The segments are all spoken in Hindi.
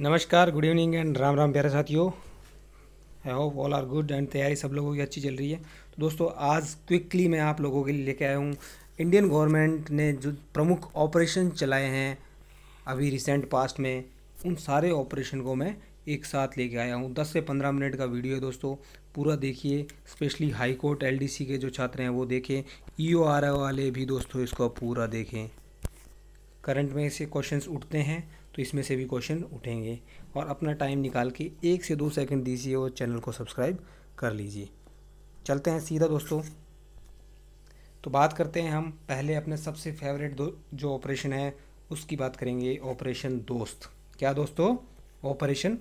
नमस्कार गुड इवनिंग एंड राम राम प्यारे साथियों I hope all are good and तैयारी सब लोगों की अच्छी चल रही है तो दोस्तों आज क्विकली मैं आप लोगों के लिए लेके आया हूँ इंडियन गवर्नमेंट ने जो प्रमुख ऑपरेशन चलाए हैं अभी रिसेंट पास्ट में उन सारे ऑपरेशन को मैं एक साथ लेके आया हूँ दस से पंद्रह मिनट का वीडियो है दोस्तों पूरा देखिए स्पेशली हाई कोर्ट एल के जो छात्र हैं वो देखें ई e वाले भी दोस्तों इसको पूरा देखें करंट में से क्वेश्चंस उठते हैं तो इसमें से भी क्वेश्चन उठेंगे और अपना टाइम निकाल के एक से दो सेकंड दीजिए और चैनल को सब्सक्राइब कर लीजिए चलते हैं सीधा दोस्तों तो बात करते हैं हम पहले अपने सबसे फेवरेट जो ऑपरेशन है उसकी बात करेंगे ऑपरेशन दोस्त क्या दोस्तों ऑपरेशन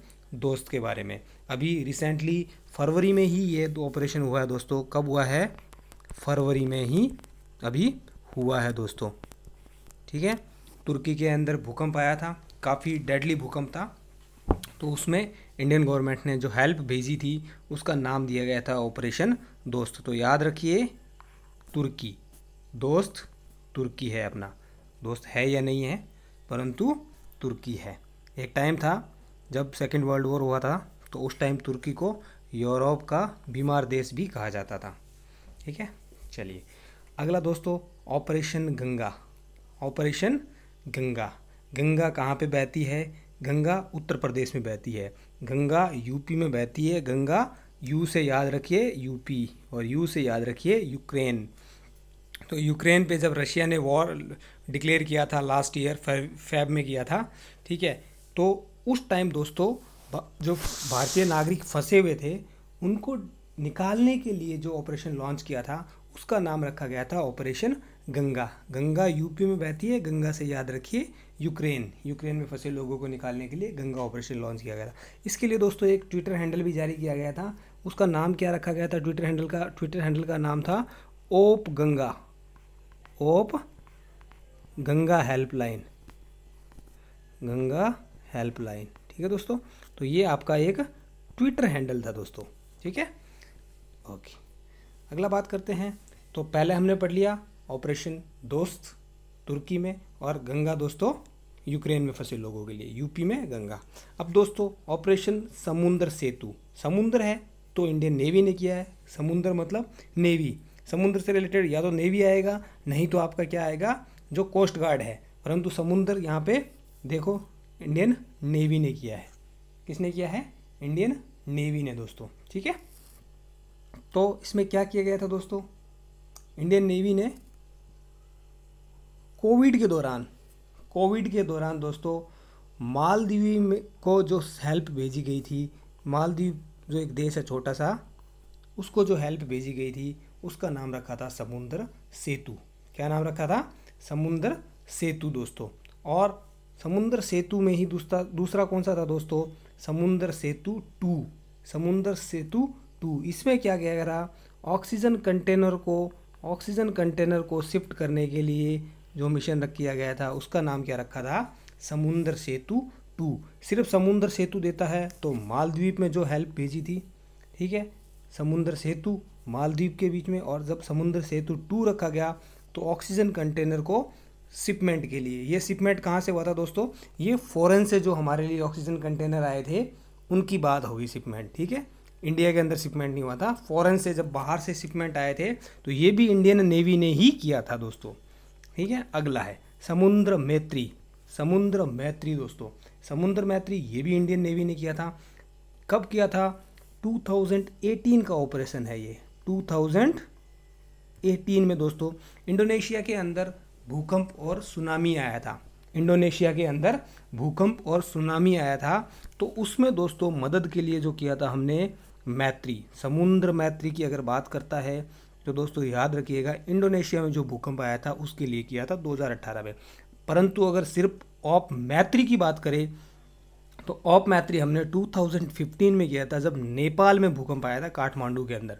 दोस्त के बारे में अभी रिसेंटली फरवरी में ही ये दो ऑपरेशन हुआ है दोस्तों कब हुआ है फरवरी में ही अभी हुआ है दोस्तों ठीक है तुर्की के अंदर भूकंप आया था काफ़ी डेडली भूकंप था तो उसमें इंडियन गवर्नमेंट ने जो हेल्प भेजी थी उसका नाम दिया गया था ऑपरेशन दोस्त तो याद रखिए तुर्की दोस्त तुर्की है अपना दोस्त है या नहीं है परंतु तुर्की है एक टाइम था जब सेकेंड वर्ल्ड वॉर हुआ था तो उस टाइम तुर्की को यूरोप का बीमार देश भी कहा जाता था ठीक है चलिए अगला दोस्तों ऑपरेशन गंगा ऑपरेशन गंगा गंगा कहाँ पे बहती है गंगा उत्तर प्रदेश में बहती है गंगा यूपी में बहती है गंगा यू से याद रखिए यूपी और यू से याद रखिए यूक्रेन तो यूक्रेन पे जब रशिया ने वॉर डिक्लेयर किया था लास्ट ईयर फैब में किया था ठीक है तो उस टाइम दोस्तों जो भारतीय नागरिक फंसे हुए थे उनको निकालने के लिए जो ऑपरेशन लॉन्च किया था उसका नाम रखा गया था ऑपरेशन गंगा गंगा यूपी में बहती है गंगा से याद रखिए यूक्रेन यूक्रेन में फंसे लोगों को निकालने के लिए गंगा ऑपरेशन लॉन्च किया गया था इसके लिए दोस्तों एक ट्विटर हैंडल भी जारी किया गया था उसका नाम क्या रखा गया था ट्विटर हैंडल का ट्विटर हैंडल का नाम था op Ganga op Ganga helpline Ganga helpline ठीक है दोस्तों तो ये आपका एक ट्विटर हैंडल था दोस्तों ठीक है ओके अगला बात करते हैं तो पहले हमने पढ़ लिया ऑपरेशन दोस्त तुर्की में और गंगा दोस्तों यूक्रेन में फंसे लोगों के लिए यूपी में गंगा अब दोस्तों ऑपरेशन समुंदर सेतु समुंदर है तो इंडियन नेवी ने किया है समुंदर मतलब नेवी समुंदर से रिलेटेड या तो नेवी आएगा नहीं तो आपका क्या आएगा जो कोस्ट गार्ड है परंतु समुंदर यहाँ पे देखो इंडियन नेवी ने किया है किसने किया है इंडियन नेवी ने दोस्तों ठीक है तो इसमें क्या किया गया था दोस्तों इंडियन नेवी ने कोविड के दौरान कोविड के दौरान दोस्तों मालदीवी में को जो हेल्प भेजी गई थी मालदीव जो एक देश है छोटा सा उसको जो हेल्प भेजी गई थी उसका नाम रखा था समुद्र सेतु क्या नाम रखा था समुद्र सेतु दोस्तों और समुद्र सेतु में ही दूसरा दूसरा कौन सा था दोस्तों समुद्र सेतु टू समुद्र सेतु टू इसमें क्या क्या करा ऑक्सीजन कंटेनर को ऑक्सीजन कंटेनर को शिफ्ट करने के लिए जो मिशन रख किया गया था उसका नाम क्या रखा था समुंदर सेतु टू सिर्फ समुंदर सेतु देता है तो मालद्वीप में जो हेल्प भेजी थी ठीक है समुंदर सेतु मालद्वीप के बीच में और जब समुंदर सेतु टू रखा गया तो ऑक्सीजन कंटेनर को शिपमेंट के लिए ये शिपमेंट कहाँ से हुआ था दोस्तों ये फ़ॉरन से जो हमारे लिए ऑक्सीजन कंटेनर आए थे उनकी बात होगी शिपमेंट ठीक है इंडिया के अंदर शिपमेंट नहीं हुआ था फॉरेन से जब बाहर से शिपमेंट आए थे तो ये भी इंडियन नेवी ने ही किया था दोस्तों ठीक है अगला है समुद्र मैत्री समुद्र मैत्री दोस्तों समुद्र मैत्री ये भी इंडियन नेवी ने किया था कब किया था 2018 का ऑपरेशन है ये 2018 में दोस्तों इंडोनेशिया के अंदर भूकंप और सुनामी आया था इंडोनेशिया के अंदर भूकंप और सुनामी आया था तो उसमें दोस्तों मदद के लिए जो किया था हमने मैत्री समुद्र मैत्री की अगर बात करता है तो दोस्तों याद रखिएगा इंडोनेशिया में जो भूकंप आया था उसके लिए किया था 2018 में परंतु अगर सिर्फ ऑप मैत्री की बात करें तो ऑप मैत्री हमने 2015 में किया था जब नेपाल में भूकंप आया था काठमांडू के अंदर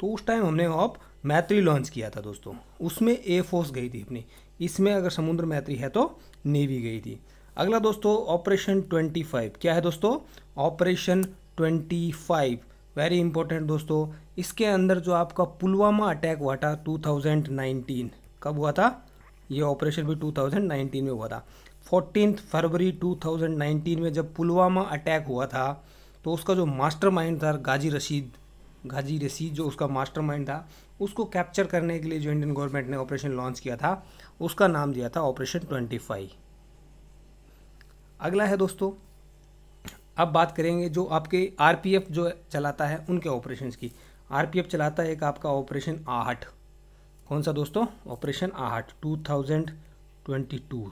तो उस टाइम हमने ऑप मैत्री लॉन्च किया था दोस्तों उसमें एयरफोर्स गई थी अपनी इसमें अगर समुद्र मैत्री है तो नेवी गई थी अगला दोस्तों ऑपरेशन 25 क्या है दोस्तों ऑपरेशन 25 वेरी इंपॉर्टेंट दोस्तों इसके अंदर जो आपका पुलवामा अटैक हुआ था 2019 कब हुआ था ये ऑपरेशन भी 2019 में हुआ था फोर्टीन फरवरी 2019 में जब पुलवामा अटैक हुआ था तो उसका जो मास्टरमाइंड था गाजी रशीद गाजी रशीद जो उसका मास्टरमाइंड था उसको कैप्चर करने के लिए जो इंडियन गवर्नमेंट ने ऑपरेशन लॉन्च किया था उसका नाम दिया था ऑपरेशन ट्वेंटी फाइव अगला है दोस्तों अब बात करेंगे जो आपके आर जो चलाता है उनके ऑपरेशन की आर चलाता है एक आपका ऑपरेशन आहट कौन सा दोस्तों ऑपरेशन आहट 2022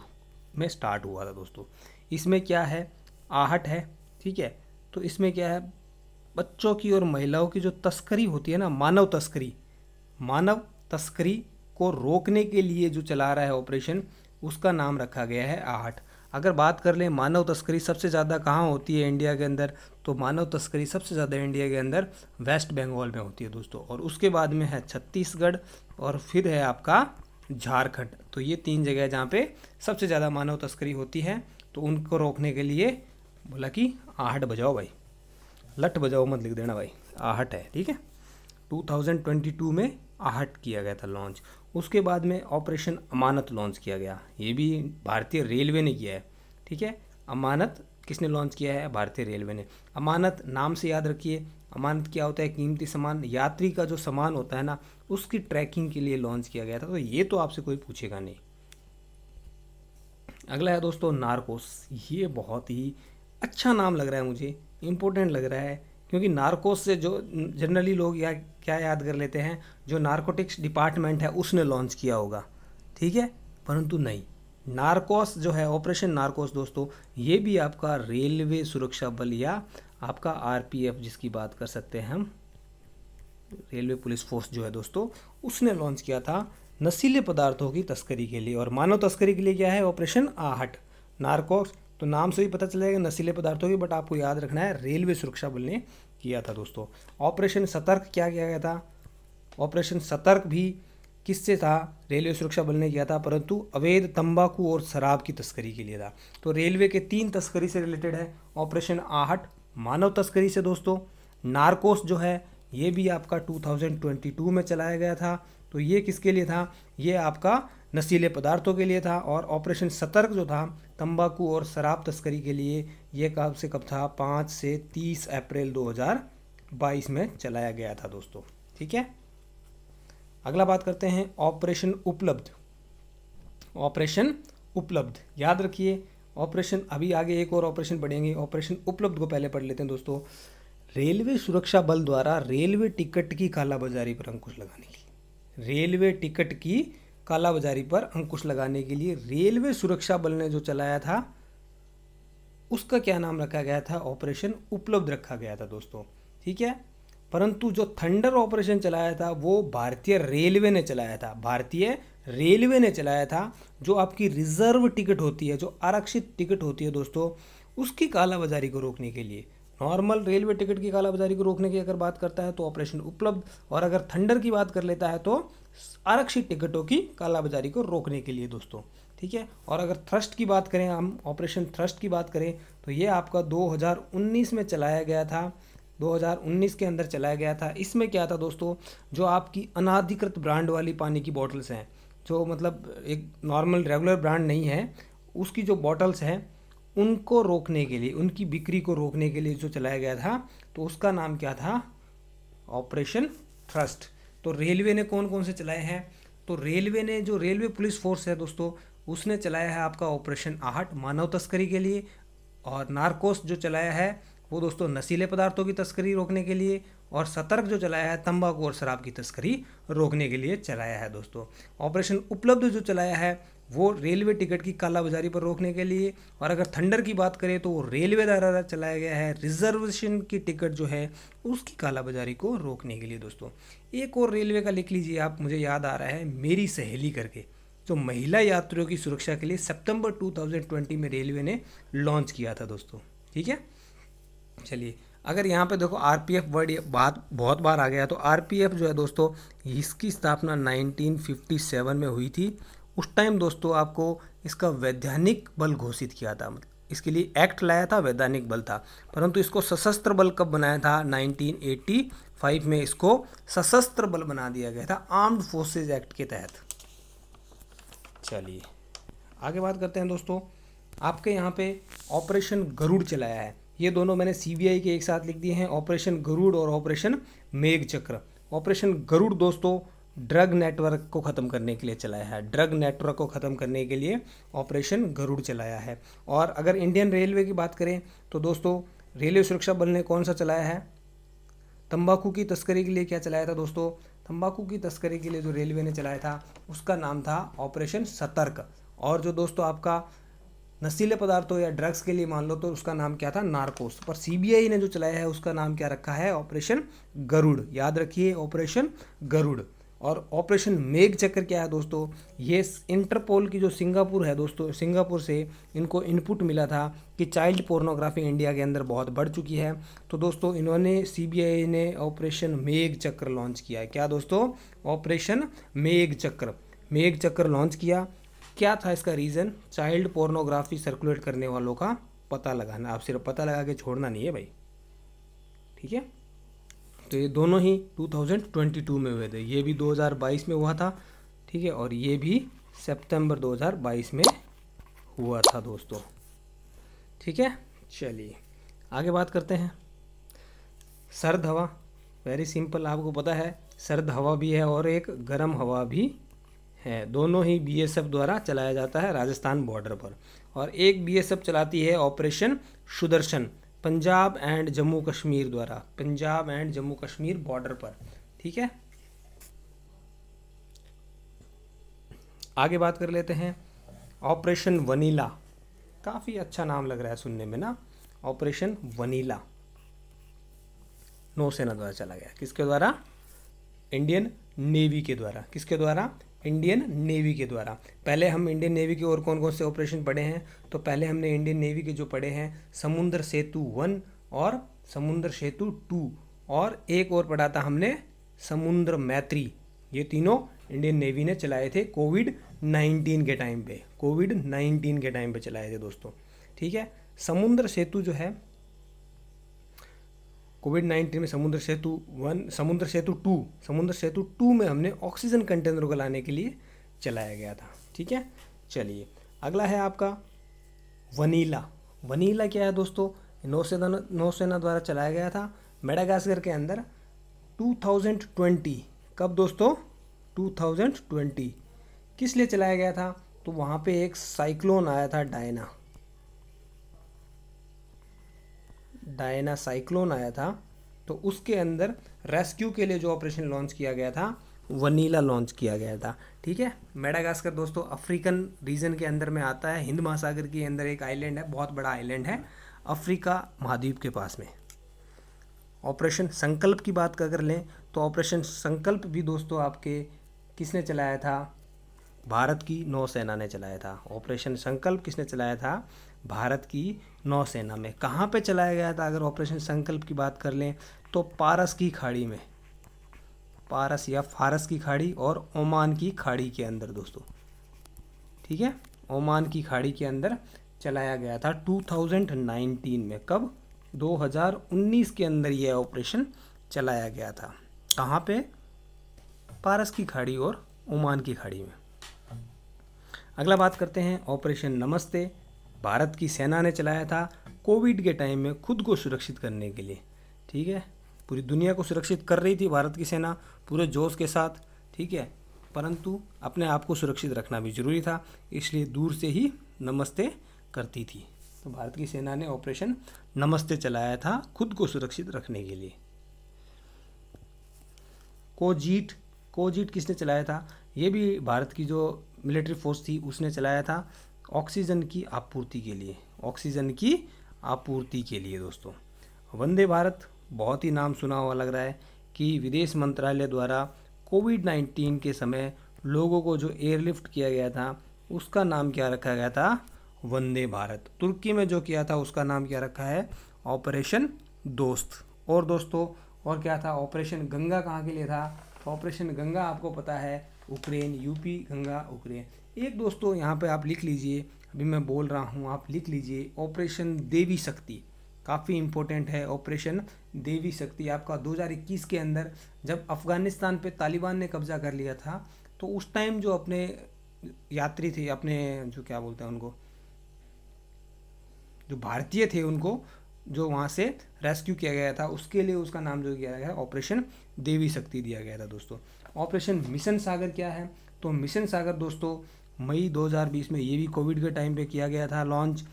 में स्टार्ट हुआ था दोस्तों इसमें क्या है आहट है ठीक है तो इसमें क्या है बच्चों की और महिलाओं की जो तस्करी होती है ना मानव तस्करी मानव तस्करी को रोकने के लिए जो चला रहा है ऑपरेशन उसका नाम रखा गया है आहट अगर बात कर लें मानव तस्करी सबसे ज़्यादा कहाँ होती है इंडिया के अंदर तो मानव तस्करी सबसे ज़्यादा इंडिया के अंदर वेस्ट बंगाल में होती है दोस्तों और उसके बाद में है छत्तीसगढ़ और फिर है आपका झारखंड तो ये तीन जगह है जहाँ पर सबसे ज़्यादा मानव तस्करी होती है तो उनको रोकने के लिए बोला कि आहट बजाओ भाई लट बजाओ मत लिख देना भाई आहट है ठीक है 2022 में आहट किया गया था लॉन्च उसके बाद में ऑपरेशन अमानत लॉन्च किया गया ये भी भारतीय रेलवे ने किया है ठीक है अमानत किसने लॉन्च किया है भारतीय रेलवे ने अमानत नाम से याद रखिए अमानत क्या होता है कीमती सामान यात्री का जो सामान होता है ना उसकी ट्रैकिंग के लिए लॉन्च किया गया था तो ये तो आपसे कोई पूछेगा नहीं अगला है दोस्तों नार्कोस ये बहुत ही अच्छा नाम लग रहा है मुझे इम्पोर्टेंट लग रहा है क्योंकि नार्कोस से जो जनरली लोग या क्या याद कर लेते हैं जो नार्कोटिक्स डिपार्टमेंट है उसने लॉन्च किया होगा ठीक है परंतु नहीं नार्कोस जो है ऑपरेशन नार्कोस दोस्तों ये भी आपका रेलवे सुरक्षा बल या आपका आरपीएफ जिसकी बात कर सकते हैं हम रेलवे पुलिस फोर्स जो है दोस्तों उसने लॉन्च किया था नशीले पदार्थों की तस्करी के लिए और मानव तस्करी के लिए क्या है ऑपरेशन आहट नार्कोस तो नाम से भी पता चलेगा नशीले पदार्थों की बट आपको याद रखना है रेलवे सुरक्षा बल ने किया था दोस्तों ऑपरेशन सतर्क क्या किया गया था ऑपरेशन सतर्क भी किससे था रेलवे सुरक्षा बल ने किया था परंतु अवैध तंबाकू और शराब की तस्करी के लिए था तो रेलवे के तीन तस्करी से रिलेटेड है ऑपरेशन आहट मानव तस्करी से दोस्तों नार्कोस जो है ये भी आपका 2022 में चलाया गया था तो ये किसके लिए था ये आपका नशीले पदार्थों के लिए था और ऑपरेशन सतर्क जो था तंबाकू और शराब तस्करी के लिए यह कब से कब था पाँच से तीस अप्रैल 2022 में चलाया गया था दोस्तों ठीक है अगला बात करते हैं ऑपरेशन उपलब्ध ऑपरेशन उपलब्ध याद रखिए ऑपरेशन अभी आगे एक और ऑपरेशन बढ़ेंगे ऑपरेशन उपलब्ध को पहले पढ़ लेते हैं दोस्तों रेलवे सुरक्षा बल द्वारा रेलवे टिकट की कालाबाजारी पर अंकुश लगाने की रेलवे टिकट की कालाबाजारी पर अंकुश लगाने के लिए रेलवे सुरक्षा बल ने जो चलाया था उसका क्या नाम रखा गया था ऑपरेशन उपलब्ध रखा गया था दोस्तों ठीक है परंतु जो थंडर ऑपरेशन चलाया था वो भारतीय रेलवे ने चलाया था भारतीय रेलवे ने चलाया था जो आपकी रिजर्व टिकट होती है जो आरक्षित टिकट होती है दोस्तों उसकी कालाबाजारी को रोकने के लिए नॉर्मल रेलवे टिकट की कालाबाजारी को रोकने की अगर बात करता है तो ऑपरेशन उपलब्ध और अगर थंडर की बात कर लेता है तो आरक्षित टिकटों की कालाबाजारी को रोकने के लिए दोस्तों ठीक है और अगर थ्रस्ट की बात करें हम ऑपरेशन थ्रस्ट की बात करें तो ये आपका 2019 में चलाया गया था 2019 के अंदर चलाया गया था इसमें क्या था दोस्तों जो आपकी अनाधिकृत ब्रांड वाली पानी की बॉटल्स हैं जो मतलब एक नॉर्मल रेगुलर ब्रांड नहीं है उसकी जो बॉटल्स हैं उनको रोकने के लिए उनकी बिक्री को रोकने के लिए जो चलाया गया था तो उसका नाम क्या था ऑपरेशन थ्रस्ट तो रेलवे ने कौन कौन से चलाए हैं तो रेलवे ने जो रेलवे पुलिस फोर्स है दोस्तों उसने चलाया है आपका ऑपरेशन आहट मानव तस्करी के लिए और नारकोस जो चलाया है वो दोस्तों नशीले पदार्थों की तस्करी रोकने के लिए और सतर्क जो चलाया है तंबाकू और शराब की तस्करी रोकने के लिए चलाया है दोस्तों ऑपरेशन उपलब्ध जो चलाया है वो रेलवे टिकट की कालाबाजारी पर रोकने के लिए और अगर थंडर की बात करें तो वो रेलवे द्वारा चलाया गया है रिजर्वेशन की टिकट जो है उसकी कालाबाजारी को रोकने के लिए दोस्तों एक और रेलवे का लिख लीजिए आप मुझे याद आ रहा है मेरी सहेली करके जो महिला यात्रियों की सुरक्षा के लिए सितंबर 2020 में रेलवे ने लॉन्च किया था दोस्तों ठीक है चलिए अगर यहाँ पे देखो एफ वर्ड बात बहुत बार आ गया तो एफ जो है दोस्तों इसकी स्थापना 1957 में हुई थी उस टाइम दोस्तों आपको इसका वैधानिक बल घोषित किया था मतलब इसके लिए एक्ट लाया था वैधानिक बल था परंतु इसको सशस्त्र बल कब बनाया था 1985 में इसको सशस्त्र बल बना दिया गया था आर्म्ड फोर्सेज एक्ट के तहत चलिए आगे बात करते हैं दोस्तों आपके यहाँ पे ऑपरेशन गरुड़ चलाया है ये दोनों मैंने सीबीआई के एक साथ लिख दिए हैं ऑपरेशन गरुड़ और ऑपरेशन मेघ चक्र ऑपरेशन गरुड़ दोस्तों ड्रग नेटवर्क को ख़त्म करने के लिए चलाया है ड्रग नेटवर्क को ख़त्म करने के लिए ऑपरेशन गरुड़ चलाया है और अगर इंडियन रेलवे की बात करें तो दोस्तों रेलवे सुरक्षा बल ने कौन सा चलाया है तंबाकू की तस्करी के लिए क्या चलाया था दोस्तों तंबाकू की तस्करी के लिए जो रेलवे ने चलाया था उसका नाम था ऑपरेशन सतर्क और जो दोस्तों आपका नशीले पदार्थों या ड्रग्स के लिए मान लो तो उसका नाम क्या था नार्कोस पर सीबीआई ने जो चलाया है उसका नाम क्या रखा है ऑपरेशन गरुड़ याद रखिए ऑपरेशन गरुड़ और ऑपरेशन मेघ चक्र क्या है दोस्तों ये इंटरपोल की जो सिंगापुर है दोस्तों सिंगापुर से इनको इनपुट मिला था कि चाइल्ड पोर्नोग्राफी इंडिया के अंदर बहुत बढ़ चुकी है तो दोस्तों इन्होंने सीबीआई ने ऑपरेशन मेघ चक्र लॉन्च किया है क्या दोस्तों ऑपरेशन मेघ चक्र मेघ चक्र लॉन्च किया क्या था इसका रीज़न चाइल्ड पोर्नोग्राफी सर्कुलेट करने वालों का पता लगाना आप सिर्फ पता लगा के छोड़ना नहीं है भाई ठीक है तो ये दोनों ही 2022 में हुए थे ये भी 2022 में हुआ था ठीक है और ये भी सितंबर 2022 में हुआ था दोस्तों ठीक है चलिए आगे बात करते हैं सर्द हवा वेरी सिंपल आपको पता है सर्द हवा भी है और एक गर्म हवा भी है दोनों ही बीएसएफ द्वारा चलाया जाता है राजस्थान बॉर्डर पर और एक बीएसएफ चलाती है ऑपरेशन सुदर्शन पंजाब एंड जम्मू कश्मीर द्वारा पंजाब एंड जम्मू कश्मीर बॉर्डर पर ठीक है आगे बात कर लेते हैं ऑपरेशन वनीला काफ़ी अच्छा नाम लग रहा है सुनने में ना ऑपरेशन वनीला नौसेना द्वारा चला गया किसके द्वारा इंडियन नेवी के द्वारा किसके द्वारा इंडियन नेवी के द्वारा पहले हम इंडियन नेवी के और कौन कौन से ऑपरेशन पढ़े हैं तो पहले हमने इंडियन नेवी के जो पढ़े हैं समुद्र सेतु वन और समुद्र सेतु टू और एक और पढ़ा था हमने समुद्र मैत्री ये तीनों इंडियन नेवी ने चलाए थे कोविड नाइन्टीन के टाइम पे कोविड नाइन्टीन के टाइम पे चलाए थे दोस्तों ठीक है समुद्र सेतु जो है कोविड नाइन्टीन में समुद्र सेतु वन समुद्र सेतु टू समुद्र सेतु टू में हमने ऑक्सीजन कंटेनर को लाने के लिए चलाया गया था ठीक है चलिए अगला है आपका वनीला वनीला क्या है दोस्तों नौसेना नौसेना द्वारा चलाया गया था मेडागास्कर के अंदर 2020 कब दोस्तों 2020 किस लिए चलाया गया था तो वहाँ पे एक साइक्लोन आया था डायना डायना साइक्लोन आया था तो उसके अंदर रेस्क्यू के लिए जो ऑपरेशन लॉन्च किया गया था वनीला लॉन्च किया गया था ठीक है मेडागास्कर दोस्तों अफ्रीकन रीजन के अंदर में आता है हिंद महासागर के अंदर एक आइलैंड है बहुत बड़ा आइलैंड है अफ्रीका महाद्वीप के पास में ऑपरेशन संकल्प की बात कर लें तो ऑपरेशन संकल्प भी दोस्तों आपके किसने चलाया था भारत की नौसेना ने चलाया था ऑपरेशन संकल्प किसने चलाया था भारत की नौसेना में कहाँ पे चलाया गया था अगर ऑपरेशन संकल्प की बात कर लें तो पारस की खाड़ी में पारस या फारस की खाड़ी और ओमान की खाड़ी के अंदर दोस्तों ठीक है ओमान की खाड़ी के अंदर चलाया गया था 2019 में कब 2019 के अंदर यह ऑपरेशन चलाया गया था कहाँ पे पारस की खाड़ी और ओमान की खाड़ी में अगला बात करते हैं ऑपरेशन नमस्ते भारत की सेना ने चलाया था कोविड के टाइम में खुद को सुरक्षित करने के लिए ठीक है पूरी दुनिया को सुरक्षित कर रही थी भारत की सेना पूरे जोश के साथ ठीक है परंतु अपने आप को सुरक्षित रखना भी जरूरी था इसलिए दूर से ही नमस्ते करती थी तो भारत की सेना ने ऑपरेशन नमस्ते चलाया था खुद को सुरक्षित रखने के लिए कोजीट कोजीट किसने चलाया था ये भी भारत की जो मिलिट्री फोर्स थी उसने चलाया था ऑक्सीजन की आपूर्ति के लिए ऑक्सीजन की आपूर्ति के लिए दोस्तों वंदे भारत बहुत ही नाम सुना हुआ लग रहा है कि विदेश मंत्रालय द्वारा कोविड नाइन्टीन के समय लोगों को जो एयरलिफ्ट किया गया था उसका नाम क्या रखा गया था वंदे भारत तुर्की में जो किया था उसका नाम क्या रखा है ऑपरेशन दोस्त और दोस्तों और क्या था ऑपरेशन गंगा कहाँ के लिए था ऑपरेशन गंगा आपको पता है उक्रेन यूपी गंगा उक्रेन एक दोस्तों यहाँ पे आप लिख लीजिए अभी मैं बोल रहा हूँ आप लिख लीजिए ऑपरेशन देवी शक्ति काफ़ी इम्पोर्टेंट है ऑपरेशन देवी शक्ति आपका 2021 के अंदर जब अफ़गानिस्तान पे तालिबान ने कब्जा कर लिया था तो उस टाइम जो अपने यात्री थे अपने जो क्या बोलते हैं उनको जो भारतीय थे उनको जो वहाँ से रेस्क्यू किया गया था उसके लिए उसका नाम जो किया गया ऑपरेशन देवी शक्ति दिया गया था दोस्तों ऑपरेशन मिशन सागर क्या है तो मिशन सागर दोस्तों मई 2020 में ये भी कोविड के टाइम पे किया गया था लॉन्च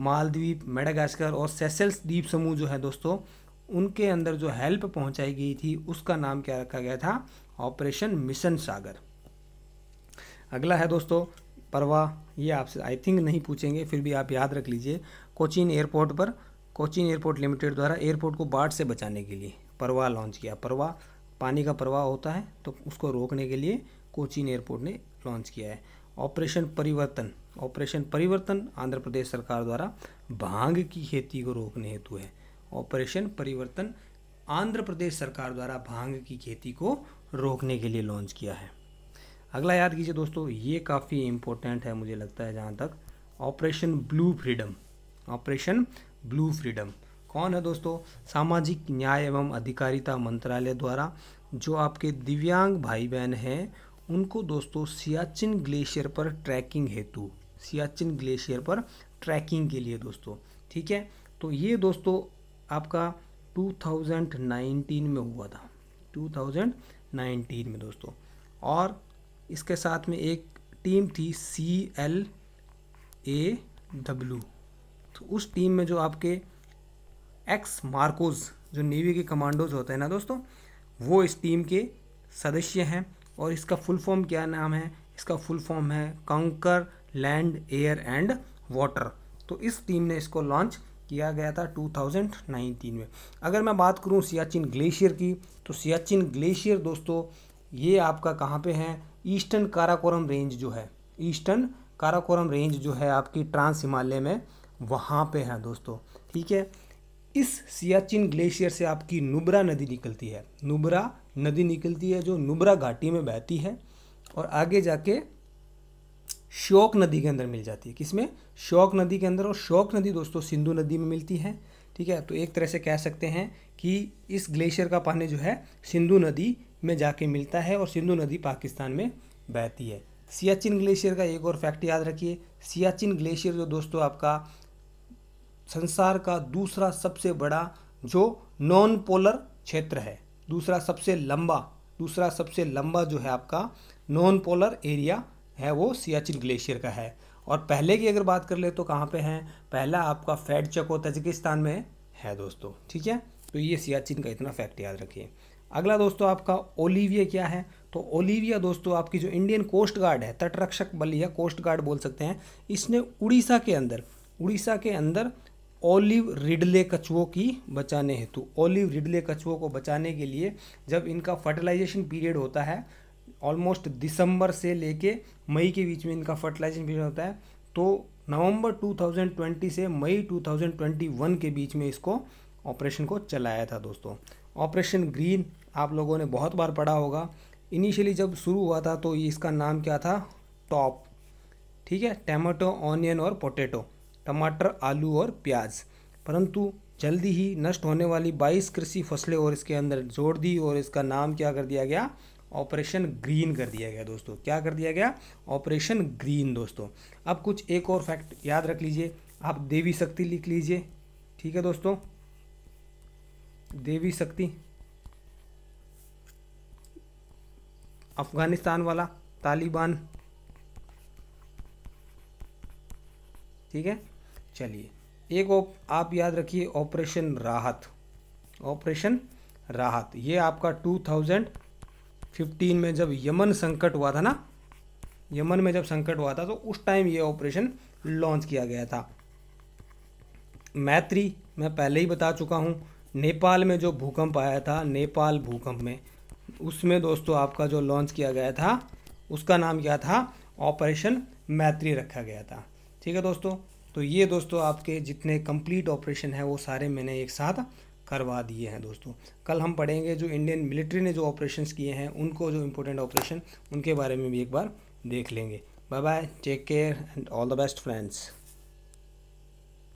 मालद्वीप मेडागास्कर और सेसेल्स द्वीप समूह जो है दोस्तों उनके अंदर जो हेल्प पहुंचाई गई थी उसका नाम क्या रखा गया था ऑपरेशन मिशन सागर अगला है दोस्तों परवा ये आपसे आई थिंक नहीं पूछेंगे फिर भी आप याद रख लीजिए कोचिन एयरपोर्ट पर कोचिन एयरपोर्ट लिमिटेड द्वारा एयरपोर्ट को बाढ़ से बचाने के लिए परवा लॉन्च किया परवा पानी का प्रवाह होता है तो उसको रोकने के लिए कोचिन एयरपोर्ट ने लॉन्च किया है ऑपरेशन परिवर्तन ऑपरेशन परिवर्तन आंध्र प्रदेश सरकार द्वारा भांग की खेती को रोकने हेतु है ऑपरेशन परिवर्तन आंध्र प्रदेश सरकार द्वारा भांग की खेती को रोकने के लिए लॉन्च किया है अगला याद कीजिए दोस्तों ये काफ़ी इम्पोर्टेंट है मुझे लगता है जहाँ तक operation blue freedom operation blue freedom कौन है दोस्तों सामाजिक न्याय एवं अधिकारिता मंत्रालय द्वारा जो आपके दिव्यांग भाई बहन हैं उनको दोस्तों सियाचिन ग्लेशियर पर ट्रैकिंग हेतु सियाचिन ग्लेशियर पर ट्रैकिंग के लिए दोस्तों ठीक है तो ये दोस्तों आपका 2019 में हुआ था 2019 में दोस्तों और इसके साथ में एक टीम थी सी एल ए डब्ल्यू तो उस टीम में जो आपके एक्स मार्कोज जो नेवी के कमांडोज होते हैं ना दोस्तों वो इस टीम के सदस्य हैं और इसका फुल फॉर्म क्या नाम है इसका फुल फॉर्म है कंकर लैंड एयर एंड वाटर तो इस टीम ने इसको लॉन्च किया गया था 2019 में अगर मैं बात करूं सियाचिन ग्लेशियर की तो सियाचिन ग्लेशियर दोस्तों ये आपका कहाँ पे है ईस्टर्न काराकोरम रेंज जो है ईस्टर्न काराकोरम रेंज जो है आपकी ट्रांस हिमालय में वहाँ पे है दोस्तों ठीक है इस सियाचिन ग्लेशियर से आपकी नुब्रा नदी निकलती है नुब्रा नदी निकलती है जो नुब्रा घाटी में बहती है और आगे जाके शोक नदी के अंदर मिल जाती है किसमें शोक नदी के अंदर और शोक नदी दोस्तों सिंधु नदी में मिलती है ठीक है तो एक तरह से कह सकते हैं कि इस ग्लेशियर का पानी जो है सिंधु नदी में जाके मिलता है और सिंधु नदी पाकिस्तान में बहती है सियाचिन ग्लेशियर का एक और फैक्ट याद रखिए सियाचिन ग्लेशियर जो दोस्तों आपका संसार का दूसरा सबसे बड़ा जो नॉन पोलर क्षेत्र है दूसरा सबसे लंबा दूसरा सबसे लंबा जो है आपका नॉन पोलर एरिया है वो सियाचिन ग्लेशियर का है और पहले की अगर बात कर ले तो कहाँ पे हैं पहला आपका फैट चको तजिकिस्तान में है दोस्तों ठीक है तो ये सियाचिन का इतना फैक्ट याद रखिए अगला दोस्तों आपका ओलिविया क्या है तो ओलिविया दोस्तों आपकी जो इंडियन कोस्ट गार्ड है तटरक्षक बल या कोस्ट गार्ड बोल सकते हैं इसने उड़ीसा के अंदर उड़ीसा के अंदर ओलिव रिडले कछुओं की बचाने हेतु ओलिव रिडले कछुओं को बचाने के लिए जब इनका फर्टिलाइजेशन पीरियड होता है ऑलमोस्ट दिसंबर से लेके मई के बीच में इनका फर्टिलाइजेशन पीरियड होता है तो नवंबर 2020 से मई 2021 के बीच में इसको ऑपरेशन को चलाया था दोस्तों ऑपरेशन ग्रीन आप लोगों ने बहुत बार पढ़ा होगा इनिशियली जब शुरू हुआ था तो इसका नाम क्या था टॉप ठीक है टमाटो ऑनियन और पोटैटो टमाटर आलू और प्याज परंतु जल्दी ही नष्ट होने वाली 22 कृषि फसलें और इसके अंदर जोड़ दी और इसका नाम क्या कर दिया गया ऑपरेशन ग्रीन कर दिया गया दोस्तों क्या कर दिया गया ऑपरेशन ग्रीन दोस्तों अब कुछ एक और फैक्ट याद रख लीजिए आप देवी शक्ति लिख लीजिए ठीक है दोस्तों देवी शक्ति अफगानिस्तान वाला तालिबान ठीक है चलिए एक ओप आप याद रखिए ऑपरेशन राहत ऑपरेशन राहत ये आपका 2015 में जब यमन संकट हुआ था ना यमन में जब संकट हुआ था तो उस टाइम ये ऑपरेशन लॉन्च किया गया था मैत्री मैं पहले ही बता चुका हूँ नेपाल में जो भूकंप आया था नेपाल भूकंप में उसमें दोस्तों आपका जो लॉन्च किया गया था उसका नाम क्या था ऑपरेशन मैत्री रखा गया था ठीक है दोस्तों तो ये दोस्तों आपके जितने कंप्लीट ऑपरेशन है वो सारे मैंने एक साथ करवा दिए हैं दोस्तों कल हम पढ़ेंगे जो इंडियन मिलिट्री ने जो ऑपरेशन किए हैं उनको जो इम्पोर्टेंट ऑपरेशन उनके बारे में भी एक बार देख लेंगे bye bye take care and all the best friends